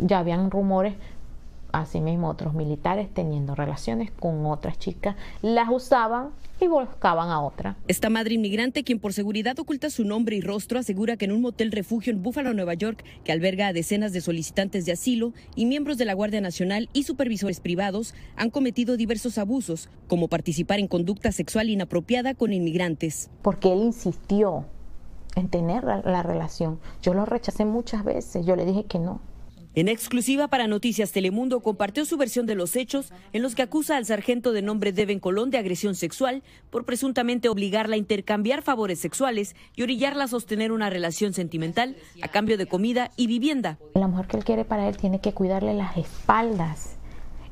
Ya habían rumores, asimismo otros militares teniendo relaciones con otras chicas, las usaban y buscaban a otra. Esta madre inmigrante, quien por seguridad oculta su nombre y rostro, asegura que en un motel refugio en Búfalo, Nueva York, que alberga a decenas de solicitantes de asilo y miembros de la Guardia Nacional y supervisores privados, han cometido diversos abusos, como participar en conducta sexual inapropiada con inmigrantes. Porque él insistió en tener la relación. Yo lo rechacé muchas veces, yo le dije que no, en exclusiva para Noticias Telemundo compartió su versión de los hechos en los que acusa al sargento de nombre Deben Colón de agresión sexual por presuntamente obligarla a intercambiar favores sexuales y orillarla a sostener una relación sentimental a cambio de comida y vivienda. La mujer que él quiere para él tiene que cuidarle las espaldas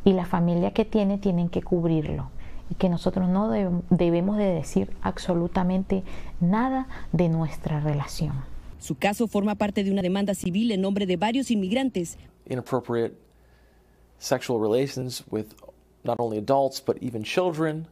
y la familia que tiene tienen que cubrirlo y que nosotros no debemos de decir absolutamente nada de nuestra relación. Su caso forma parte de una demanda civil en nombre de varios inmigrantes. sexual relations with not only adults but even children.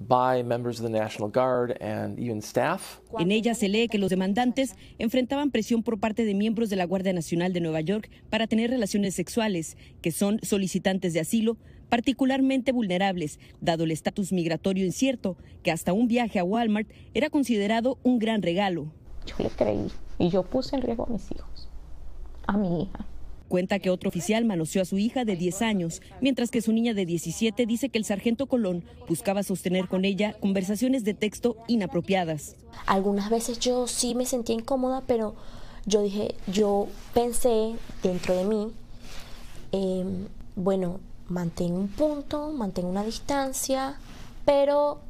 By members of the National Guard and even staff. En ella se lee que los demandantes enfrentaban presión por parte de miembros de la Guardia Nacional de Nueva York para tener relaciones sexuales, que son solicitantes de asilo particularmente vulnerables, dado el estatus migratorio incierto, que hasta un viaje a Walmart era considerado un gran regalo. Yo le creí y yo puse en riesgo a mis hijos, a mi hija. Cuenta que otro oficial manoseó a su hija de 10 años, mientras que su niña de 17 dice que el sargento Colón buscaba sostener con ella conversaciones de texto inapropiadas. Algunas veces yo sí me sentía incómoda, pero yo dije, yo pensé dentro de mí, em, bueno, mantén un punto, mantén una distancia, pero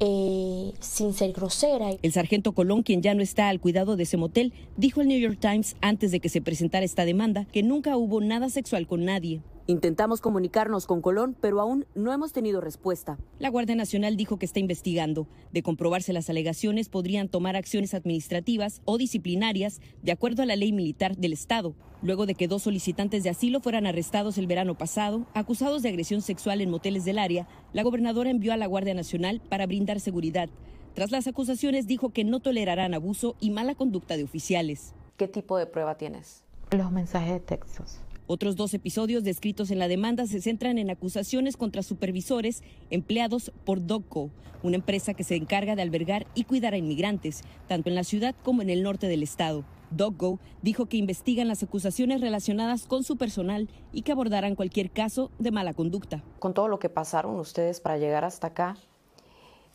eh, sin ser grosera. El sargento Colón, quien ya no está al cuidado de ese motel, dijo al New York Times antes de que se presentara esta demanda que nunca hubo nada sexual con nadie. Intentamos comunicarnos con Colón, pero aún no hemos tenido respuesta. La Guardia Nacional dijo que está investigando. De comprobarse las alegaciones, podrían tomar acciones administrativas o disciplinarias de acuerdo a la ley militar del Estado, luego de que dos solicitantes de asilo fueran arrestados el verano pasado, acusados de agresión sexual en moteles del área. La gobernadora envió a la Guardia Nacional para brindar seguridad. Tras las acusaciones dijo que no tolerarán abuso y mala conducta de oficiales. ¿Qué tipo de prueba tienes? Los mensajes de textos otros dos episodios descritos en la demanda se centran en acusaciones contra supervisores empleados por DOCO, una empresa que se encarga de albergar y cuidar a inmigrantes, tanto en la ciudad como en el norte del estado. DocGo dijo que investigan las acusaciones relacionadas con su personal y que abordarán cualquier caso de mala conducta. Con todo lo que pasaron ustedes para llegar hasta acá,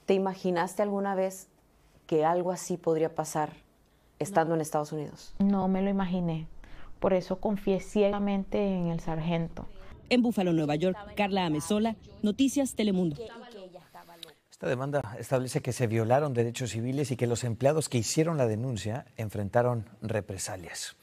¿te imaginaste alguna vez que algo así podría pasar estando en Estados Unidos? No, me lo imaginé. Por eso confié ciegamente en el sargento. En Búfalo, Nueva York, Carla Amezola, Noticias Telemundo. Esta demanda establece que se violaron derechos civiles y que los empleados que hicieron la denuncia enfrentaron represalias.